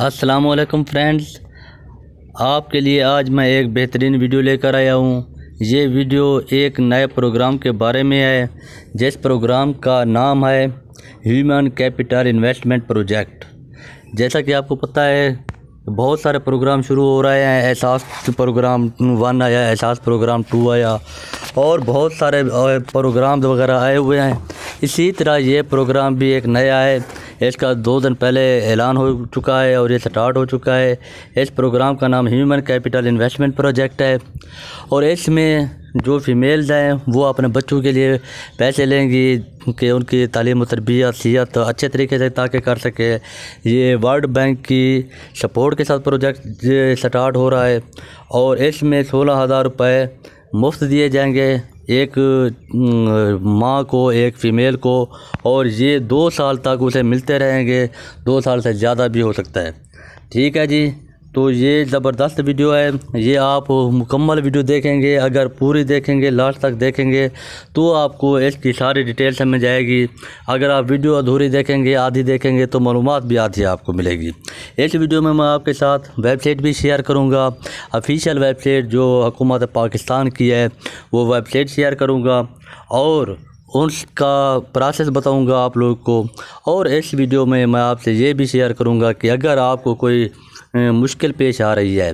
अस्सलाम वालेकुम फ्रेंड्स आपके लिए आज मैं एक बेहतरीन वीडियो लेकर आया हूँ ये वीडियो एक नए प्रोग्राम के बारे में है जिस प्रोग्राम का नाम है ह्यूमन कैपिटल इन्वेस्टमेंट प्रोजेक्ट जैसा कि आपको पता है बहुत सारे प्रोग्राम शुरू हो रहे हैं एहसास प्रोग्राम वन आया एहसास प्रोग्राम टू आया और बहुत सारे प्रोग्राम वगैरह आए हुए हैं इसी तरह ये प्रोग्राम भी एक नया है इसका दो दिन पहले ऐलान हो चुका है और ये स्टार्ट हो चुका है इस प्रोग्राम का नाम ह्यूमन कैपिटल इन्वेस्टमेंट प्रोजेक्ट है और इसमें जो फीमेल्स हैं वो अपने बच्चों के लिए पैसे लेंगी कि उनकी तालीम तरबियत तो अच्छे तरीके से ताकि कर सके ये वर्ल्ड बैंक की सपोर्ट के साथ प्रोजेक्ट स्टार्ट हो रहा है और इसमें सोलह हज़ार रुपये मुफ्त दिए जाएंगे एक माँ को एक फ़ीमेल को और ये दो साल तक उसे मिलते रहेंगे दो साल से ज़्यादा भी हो सकता है ठीक है जी तो ये ज़बरदस्त वीडियो है ये आप मुकम्मल वीडियो देखेंगे अगर पूरी देखेंगे लास्ट तक देखेंगे तो आपको इसकी सारी डिटेल समझ आएगी अगर आप वीडियो अधूरी देखेंगे आधी देखेंगे तो मालूम भी आधी आपको मिलेगी इस वीडियो में मैं आपके साथ वेबसाइट भी शेयर करूँगा ऑफिशियल वेबसाइट जो हुकूमत पाकिस्तान की है वो वेबसाइट शेयर करूँगा और उसका प्रोसेस बताऊँगा आप लोग को और इस वीडियो में मैं आपसे ये भी शेयर करूँगा कि अगर आपको कोई मुश्किल पेश आ रही है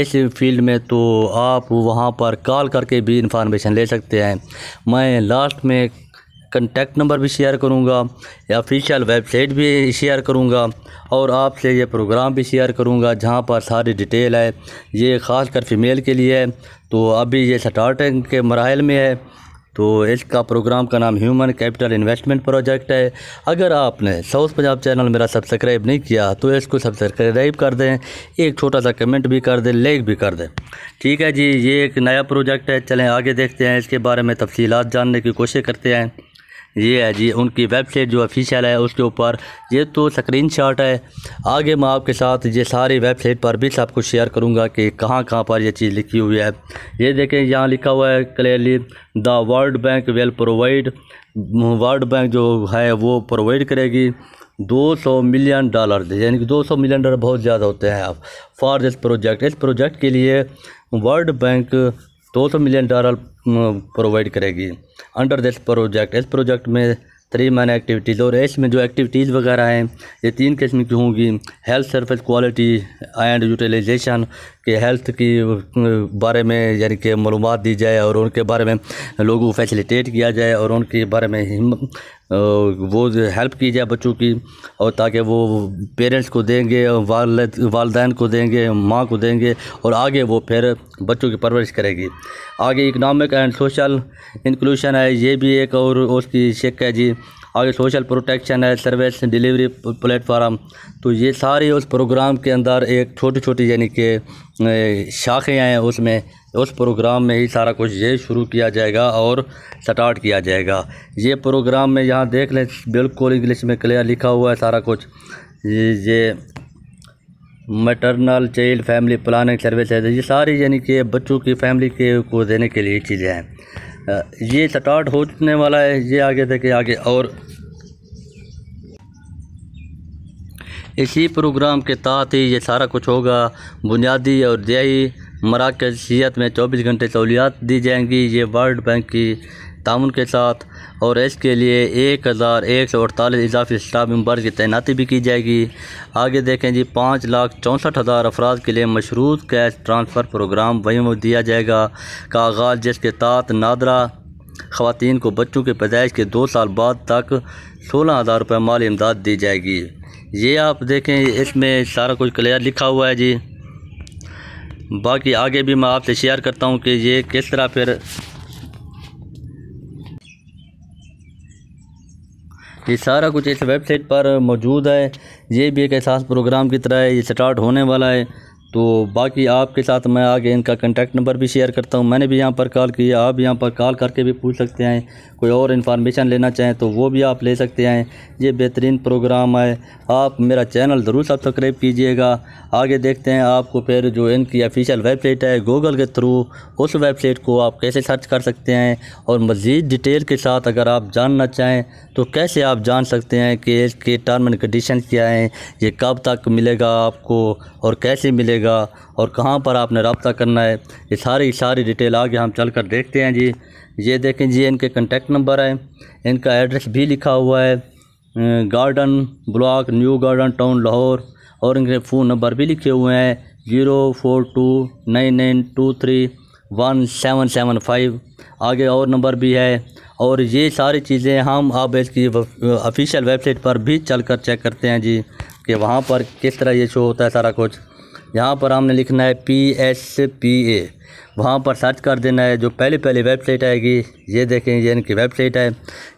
इस फील्ड में तो आप वहाँ पर कॉल करके भी इंफॉर्मेशन ले सकते हैं मैं लास्ट में कंटेक्ट नंबर भी शेयर करूँगा ऑफिशियल वेबसाइट भी शेयर करूँगा और आपसे ये प्रोग्राम भी शेयर करूँगा जहाँ पर सारी डिटेल है ये ख़ास कर फीमेल के लिए है तो अभी ये स्टार्टिंग के मरल में है तो इसका प्रोग्राम का नाम ह्यूमन कैपिटल इन्वेस्टमेंट प्रोजेक्ट है अगर आपने साउथ पंजाब चैनल मेरा सब्सक्राइब नहीं किया तो इसको सब्सक्राइब कर दें एक छोटा सा कमेंट भी कर दें लाइक भी कर दें ठीक है जी ये एक नया प्रोजेक्ट है चलें आगे देखते हैं इसके बारे में तफसीत जानने की कोशिश करते हैं ये है जी उनकी वेबसाइट जो ऑफिशियल है उसके ऊपर ये तो स्क्रीन शॉट है आगे मैं आपके साथ ये सारी वेबसाइट पर भी सब कुछ शेयर करूँगा कि कहाँ कहाँ पर यह चीज़ लिखी हुई है ये देखें यहाँ लिखा हुआ है clearly the World Bank will provide World Bank जो है वो प्रोवाइड करेगी 200 मिलियन डॉलर यानी कि 200 मिलियन डॉलर बहुत ज़्यादा होते हैं आप फॉर दिस प्रोजेक्ट इस प्रोजेक्ट के लिए वर्ल्ड बैंक दो सौ मिलियन डॉलर प्रोवाइड करेगी अंडर दिस प्रोजेक्ट इस प्रोजेक्ट में थ्री मैन एक्टिविटीज़ और इसमें जो एक्टिविटीज़ वगैरह हैं ये तीन किस्म की होंगी health service quality and utilization कि हेल्थ की बारे में यानी कि मालूम दी जाए और उनके बारे में लोगों को फैसिलिटेट किया जाए और उनके बारे में वो हेल्प की जाए बच्चों की और ताकि वो पेरेंट्स को देंगे वालद वालदेन को देंगे माँ को देंगे और आगे वो फिर बच्चों की परवरिश करेगी आगे इकनॉमिक एंड सोशल इंक्लूशन है ये भी एक और उसकी शिक है जी और ये सोशल प्रोटेक्शन है सर्विस डिलीवरी प्लेटफार्म तो ये सारी उस प्रोग्राम के अंदर एक छोटी छोटी यानी कि शाखें हैं उसमें उस प्रोग्राम में ही सारा कुछ ये शुरू किया जाएगा और स्टार्ट किया जाएगा ये प्रोग्राम में यहाँ देख लें बिल्कुल इंग्लिश में क्लियर लिखा हुआ है सारा कुछ ये, ये maternal child family planning service है ये सारी यानी कि बच्चों की फैमिली के को देने के लिए चीज़ें हैं ये स्टार्ट होने वाला है ये आगे देखे आगे और इसी प्रोग्राम के तहत ही ये सारा कुछ होगा बुनियादी और दियाई मराकजियत में 24 घंटे सहूलियात दी जाएंगी ये वर्ल्ड बैंक की तान के साथ और इसके लिए एक हज़ार एक सौ अड़तालीस इजाफी स्टाफ मेम्बर्स की तैनाती भी की जाएगी आगे देखें जी पाँच लाख चौंसठ हज़ार अफराद के लिए मशरूत कैश ट्रांसफ़र प्रोग्राम वहीं दिया जाएगा का आगाज़ जिसके तहत नादरा खातन को बच्चों के पैदाइश के दो साल बाद तक सोलह हज़ार रुपये माली इमदाद दी जाएगी ये आप देखें इसमें सारा कुछ क्लियर लिखा हुआ है जी बाकी आगे भी मैं आपसे शेयर करता हूँ कि ये किस तरह फिर ये सारा कुछ इस वेबसाइट पर मौजूद है ये भी एक एहसास प्रोग्राम की तरह है ये स्टार्ट होने वाला है तो बाकी आपके साथ मैं आगे इनका कंटेक्ट नंबर भी शेयर करता हूँ मैंने भी यहाँ पर कॉल किया आप यहाँ पर कॉल करके भी पूछ सकते हैं कोई और इन्फॉर्मेशन लेना चाहें तो वो भी आप ले सकते हैं ये बेहतरीन प्रोग्राम है आप मेरा चैनल ज़रूर सब्सक्राइब कीजिएगा आगे देखते हैं आपको फिर जो इनकी ऑफिशियल वेबसाइट है गूगल के थ्रू उस वेबसाइट को आप कैसे सर्च कर सकते हैं और मज़ीद डिटेल के साथ अगर आप जानना चाहें तो कैसे आप जान सकते हैं कि इसके टर्म एंड कंडीशन क्या हैं ये कब तक मिलेगा आपको और कैसे मिलेगा मिलेगा और कहाँ पर आपने रबता करना है ये सारी सारी डिटेल आगे हम चल कर देखते हैं जी ये देखें जी इनके कंटेक्ट नंबर है इनका एड्रेस भी लिखा हुआ है Garden Block New Garden Town Lahore और इनके फ़ोन नंबर भी लिखे हुए हैं zero four two nine nine two three one seven seven five आगे और नंबर भी है और ये सारी चीज़ें हम आप इसकी ऑफिशियल वेबसाइट पर भी चल कर चेक करते हैं जी कि वहाँ पर किस तरह ये शो होता है सारा कुछ यहाँ पर हमने लिखना है पी एस पी ए वहाँ पर सर्च कर देना है जो पहले पहले वेबसाइट आएगी ये देखें ये इनकी वेबसाइट है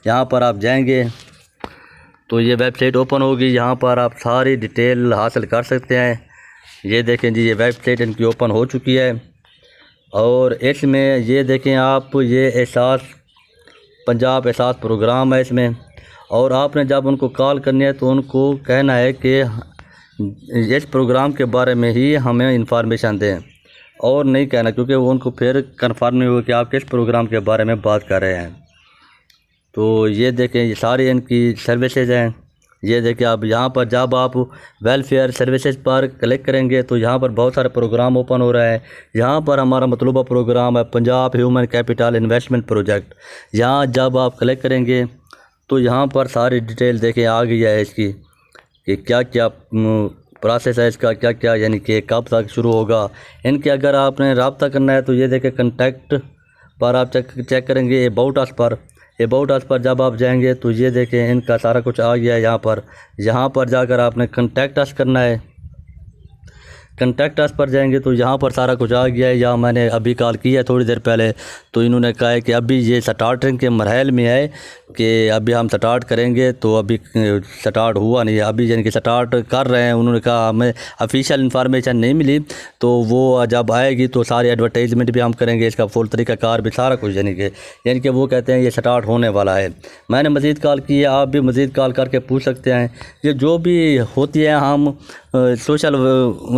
यहाँ पर आप जाएंगे तो ये वेबसाइट ओपन होगी यहाँ पर आप सारी डिटेल हासिल कर सकते हैं ये देखें जी ये वेबसाइट इनकी ओपन हो चुकी है और इसमें ये देखें आप ये एहसास पंजाब एहसास प्रोग्राम है इसमें और आपने जब उनको कॉल करनी है तो उनको कहना है कि इस प्रोग्राम के बारे में ही हमें इन्फॉर्मेशन दें और नहीं कहना क्योंकि वो उनको फिर कन्फर्म नहीं हुआ कि आप किस प्रोग्राम के बारे में बात कर रहे हैं तो ये देखें ये सारी इनकी सर्विसेज हैं ये देखें आप यहाँ पर जब आप वेलफेयर सर्विसेज पर क्लिक करेंगे तो यहाँ पर बहुत सारे प्रोग्राम ओपन हो रहे हैं यहाँ पर हमारा मतलूबा प्रोग्राम है Punjab Human Capital Investment Project यहाँ जब आप क्लिक करेंगे तो यहाँ पर सारी डिटेल देखें आ गई है इसकी कि क्या क्या प्रोसेस है इसका क्या क्या यानी कि कब तक शुरू होगा इनके अगर आपने रबता करना है तो ये देखें कंटेक्ट पर आप चेक चेक करेंगे अबाउट अस पर अबाउट अस पर जब आप जाएंगे तो ये देखें इनका सारा कुछ आ गया है यहाँ पर यहाँ पर जाकर आपने कंटेक्ट अस करना है कंटैक्ट अस पर जाएंगे तो यहाँ पर सारा कुछ आ गया है या मैंने अभी कॉल की है थोड़ी देर पहले तो इन्होंने कहा है कि अभी ये स्टार्टिंग के मरहल में है कि अभी हम स्टार्ट करेंगे तो अभी स्टार्ट हुआ नहीं है अभी यानी कि स्टार्ट कर रहे हैं उन्होंने कहा हमें ऑफिशियल इन्फॉर्मेशन नहीं मिली तो वो जब आएगी तो सारी एडवर्टाइजमेंट भी हम करेंगे इसका फुल तरीका कार भी सारा कुछ यानी कि यानी कि वो कहते हैं ये स्टार्ट होने वाला है मैंने मज़ीद कॉल की है आप भी मज़ीद कॉल करके पूछ सकते हैं ये जो भी होती है हम सोशल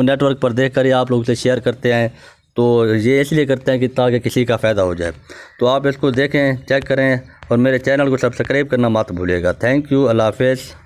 नेटवर्क नेटवर्क पर देख कर ही आप लोग इसे शेयर करते हैं तो ये इसलिए करते हैं कि ताकि किसी का फ़ायदा हो जाए तो आप इसको देखें चेक करें और मेरे चैनल को सब्सक्राइब करना मत भूलिएगा थैंक यू अल्लाह हाफ